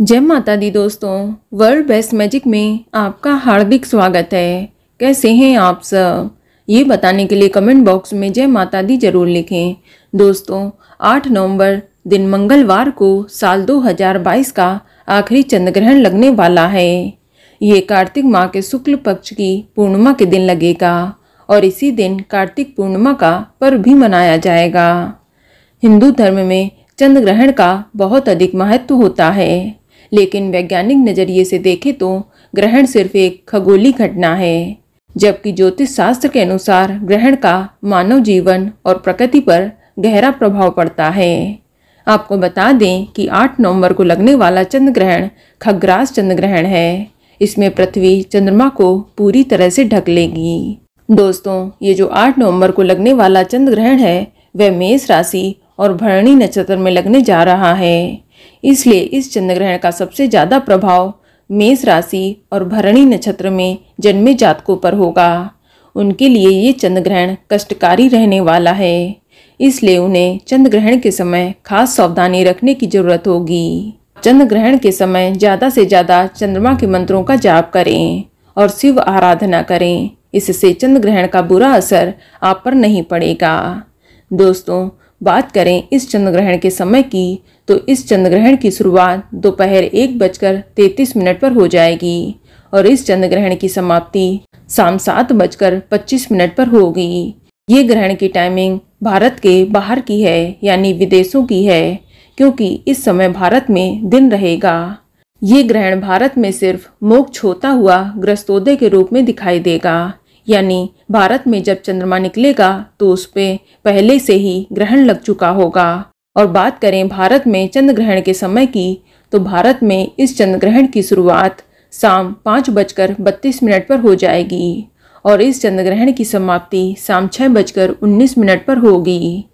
जय माता दी दोस्तों वर्ल्ड बेस्ट मैजिक में आपका हार्दिक स्वागत है कैसे हैं आप सब ये बताने के लिए कमेंट बॉक्स में जय माता दी जरूर लिखें दोस्तों 8 नवंबर दिन मंगलवार को साल 2022 का आखिरी चंद्र ग्रहण लगने वाला है ये कार्तिक माह के शुक्ल पक्ष की पूर्णिमा के दिन लगेगा और इसी दिन कार्तिक पूर्णिमा का पर्व भी मनाया जाएगा हिंदू धर्म में चंद्र ग्रहण का बहुत अधिक महत्व होता है लेकिन वैज्ञानिक नज़रिए से देखें तो ग्रहण सिर्फ एक खगोली घटना है जबकि ज्योतिष शास्त्र के अनुसार ग्रहण का मानव जीवन और प्रकृति पर गहरा प्रभाव पड़ता है आपको बता दें कि 8 नवंबर को लगने वाला चंद्र ग्रहण खग्रास चंद्र ग्रहण है इसमें पृथ्वी चंद्रमा को पूरी तरह से ढक लेगी दोस्तों ये जो 8 नवंबर को लगने वाला चंद्र ग्रहण है वह मेष राशि और भरणी नक्षत्र में लगने जा रहा है इसलिए इस चंद्रग्रहण का सबसे ज़्यादा प्रभाव मेष राशि और भरणी नक्षत्र में जन्मे जातकों पर होगा उनके लिए ये चंद्रग्रहण कष्टकारी रहने वाला है इसलिए उन्हें चंद्रग्रहण के समय खास सावधानी रखने की जरूरत होगी चंद्रग्रहण के समय ज़्यादा से ज़्यादा चंद्रमा के मंत्रों का जाप करें और शिव आराधना करें इससे चंद्र ग्रहण का बुरा असर आप पर नहीं पड़ेगा दोस्तों बात करें इस चंद्रग्रहण के समय की तो इस चंद्रग्रहण की शुरुआत दोपहर एक बजकर तैतीस मिनट पर हो जाएगी और इस चंद्रग्रहण की समाप्ति शाम सात बजकर पच्चीस मिनट पर होगी ये ग्रहण की टाइमिंग भारत के बाहर की है यानी विदेशों की है क्योंकि इस समय भारत में दिन रहेगा ये ग्रहण भारत में सिर्फ मोक्ष होता हुआ ग्रस्तोदय के रूप में दिखाई देगा यानी भारत में जब चंद्रमा निकलेगा तो उस पर पहले से ही ग्रहण लग चुका होगा और बात करें भारत में चंद्र ग्रहण के समय की तो भारत में इस चंद्र ग्रहण की शुरुआत शाम पाँच बजकर बत्तीस मिनट पर हो जाएगी और इस चंद्र ग्रहण की समाप्ति शाम छः बजकर उन्नीस मिनट पर होगी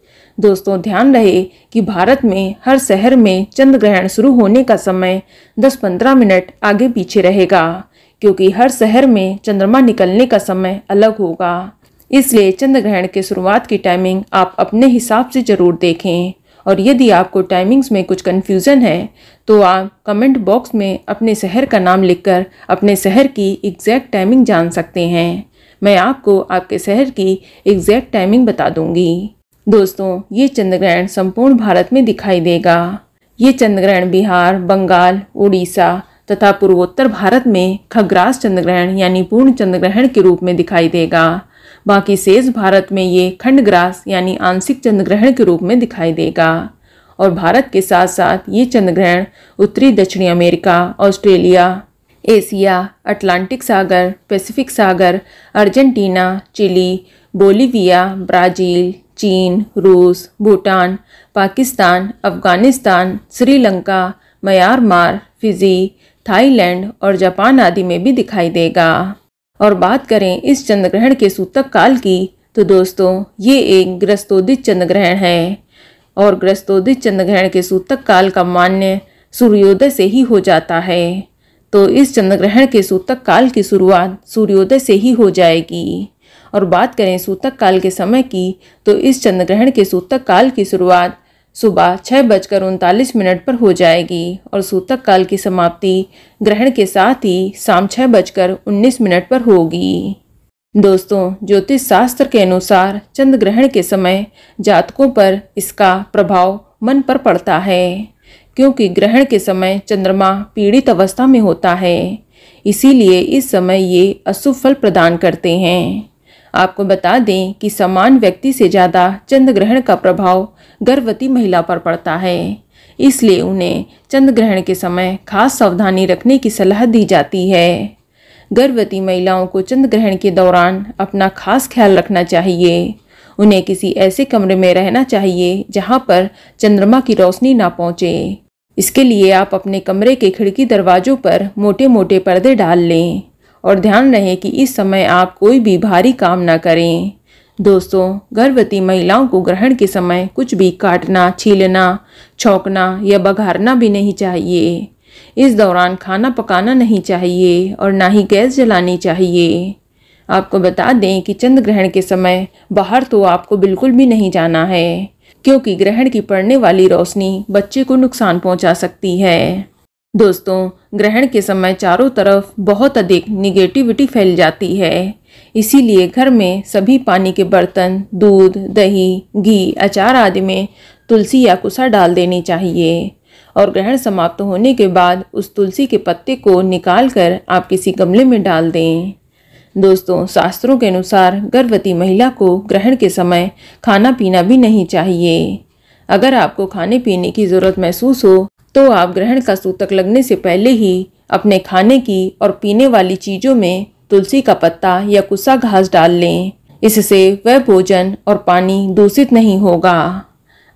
दोस्तों ध्यान रहे कि भारत में हर शहर में चंद्र ग्रहण शुरू होने का समय 10-15 मिनट आगे पीछे रहेगा क्योंकि हर शहर में चंद्रमा निकलने का समय अलग होगा इसलिए चंद्र ग्रहण के शुरुआत की टाइमिंग आप अपने हिसाब से ज़रूर देखें और यदि आपको टाइमिंग्स में कुछ कन्फ्यूज़न है तो आप कमेंट बॉक्स में अपने शहर का नाम लिखकर अपने शहर की एग्जैक्ट टाइमिंग जान सकते हैं मैं आपको आपके शहर की एग्जैक्ट टाइमिंग बता दूंगी दोस्तों ये चंद्रग्रहण संपूर्ण भारत में दिखाई देगा ये चंद्रग्रहण बिहार बंगाल उड़ीसा तथा पूर्वोत्तर भारत में खग्रास चंद्रग्रहण यानी पूर्ण चंद्रग्रहण के रूप में दिखाई देगा बाकी शेष भारत में ये खंडग्रास यानी आंशिक चंद्रग्रहण के रूप में दिखाई देगा और भारत के साथ साथ ये चंद्रग्रहण उत्तरी दक्षिणी अमेरिका ऑस्ट्रेलिया एशिया अटलांटिक सागर पैसिफिक सागर अर्जेंटीना चिली बोलीविया ब्राज़ील चीन रूस Bhutan Pakistan Afghanistan Sri Lanka Myanmar Fiji Thailand और जापान आदि में भी दिखाई देगा और बात करें इस चंद्र ग्रहण के सूतक काल की तो दोस्तों ये एक ग्रस्तोदित चंद्र ग्रहण है और ग्रस्तोदित चंद्र ग्रहण के सूतक काल का मान्य सूर्योदय से ही हो जाता है तो इस चंद्रग्रहण के सूतक काल की शुरुआत सूर्योदय से ही हो जाएगी और बात करें सूतक काल के समय की तो इस चंद्रग्रहण के सूतक काल की शुरुआत सुबह छः बजकर उनतालीस मिनट पर हो जाएगी और सूतक काल की समाप्ति ग्रहण के साथ ही शाम छः बजकर उन्नीस मिनट पर होगी दोस्तों ज्योतिष शास्त्र के अनुसार चंद्र ग्रहण के समय जातकों पर इसका प्रभाव मन पर पड़ता है क्योंकि ग्रहण के समय चंद्रमा पीड़ित अवस्था में होता है इसीलिए इस समय ये अशुभ फल प्रदान करते हैं आपको बता दें कि समान व्यक्ति से ज़्यादा चंद्र ग्रहण का प्रभाव गर्भवती महिला पर पड़ता है इसलिए उन्हें चंद्र ग्रहण के समय खास सावधानी रखने की सलाह दी जाती है गर्भवती महिलाओं को चंद्र ग्रहण के दौरान अपना खास ख्याल रखना चाहिए उन्हें किसी ऐसे कमरे में रहना चाहिए जहाँ पर चंद्रमा की रोशनी ना पहुँचे इसके लिए आप अपने कमरे के खिड़की दरवाज़ों पर मोटे मोटे पर्दे डाल लें और ध्यान रहे कि इस समय आप कोई भी भारी काम ना करें दोस्तों गर्भवती महिलाओं को ग्रहण के समय कुछ भी काटना छीलना छोंकना या बघारना भी नहीं चाहिए इस दौरान खाना पकाना नहीं चाहिए और ना ही गैस जलानी चाहिए आपको बता दें कि चंद्र ग्रहण के समय बाहर तो आपको बिल्कुल भी नहीं जाना है क्योंकि ग्रहण की पड़ने वाली रोशनी बच्चे को नुकसान पहुंचा सकती है दोस्तों ग्रहण के समय चारों तरफ बहुत अधिक निगेटिविटी फैल जाती है इसीलिए घर में सभी पानी के बर्तन दूध दही घी अचार आदि में तुलसी या कुसा डाल देनी चाहिए और ग्रहण समाप्त होने के बाद उस तुलसी के पत्ते को निकाल कर आप किसी गमले में डाल दें दोस्तों शास्त्रों के अनुसार गर्भवती महिला को ग्रहण के समय खाना पीना भी नहीं चाहिए अगर आपको खाने पीने की ज़रूरत महसूस हो तो आप ग्रहण का सूतक लगने से पहले ही अपने खाने की और पीने वाली चीज़ों में तुलसी का पत्ता या कुसा घास डाल लें इससे वह भोजन और पानी दूषित नहीं होगा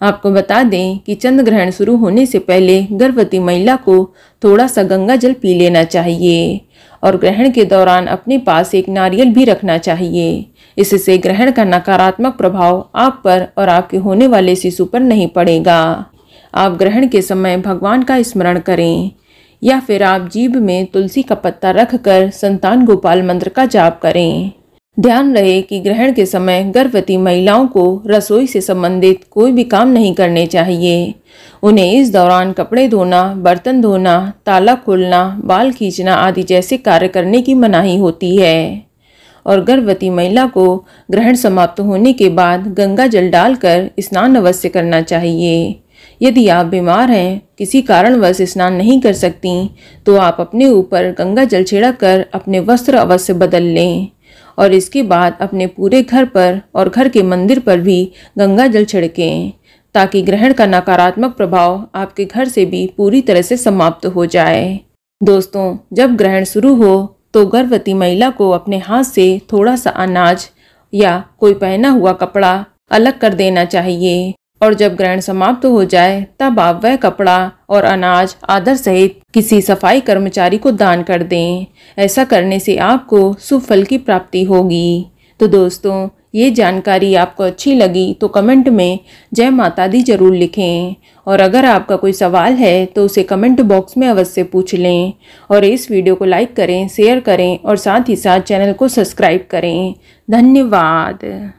आपको बता दें कि चंद्र ग्रहण शुरू होने से पहले गर्भवती महिला को थोड़ा सा गंगा जल पी लेना चाहिए और ग्रहण के दौरान अपने पास एक नारियल भी रखना चाहिए इससे ग्रहण का नकारात्मक प्रभाव आप पर और आपके होने वाले शिशु पर नहीं पड़ेगा आप ग्रहण के समय भगवान का स्मरण करें या फिर आप जीभ में तुलसी का पत्ता रखकर संतान गोपाल मंत्र का जाप करें ध्यान रहे कि ग्रहण के समय गर्भवती महिलाओं को रसोई से संबंधित कोई भी काम नहीं करने चाहिए उन्हें इस दौरान कपड़े धोना बर्तन धोना ताला खोलना बाल खींचना आदि जैसे कार्य करने की मनाही होती है और गर्भवती महिला को ग्रहण समाप्त होने के बाद गंगा जल डालकर स्नान अवश्य करना चाहिए यदि आप बीमार हैं किसी कारणवश स्नान नहीं कर सकती तो आप अपने ऊपर गंगा जल छिड़क कर अपने वस्त्र अवश्य बदल लें और इसके बाद अपने पूरे घर पर और घर के मंदिर पर भी गंगा जल छिड़कें ताकि ग्रहण का नकारात्मक प्रभाव आपके घर से भी पूरी तरह से समाप्त हो जाए दोस्तों जब ग्रहण शुरू हो तो गर्भवती महिला को अपने हाथ से थोड़ा सा अनाज या कोई पहना हुआ कपड़ा अलग कर देना चाहिए और जब ग्रहण समाप्त तो हो जाए तब आप वह कपड़ा और अनाज आदर सहित किसी सफाई कर्मचारी को दान कर दें ऐसा करने से आपको सुफल की प्राप्ति होगी तो दोस्तों ये जानकारी आपको अच्छी लगी तो कमेंट में जय माता दी जरूर लिखें और अगर आपका कोई सवाल है तो उसे कमेंट बॉक्स में अवश्य पूछ लें और इस वीडियो को लाइक करें शेयर करें और साथ ही साथ चैनल को सब्सक्राइब करें धन्यवाद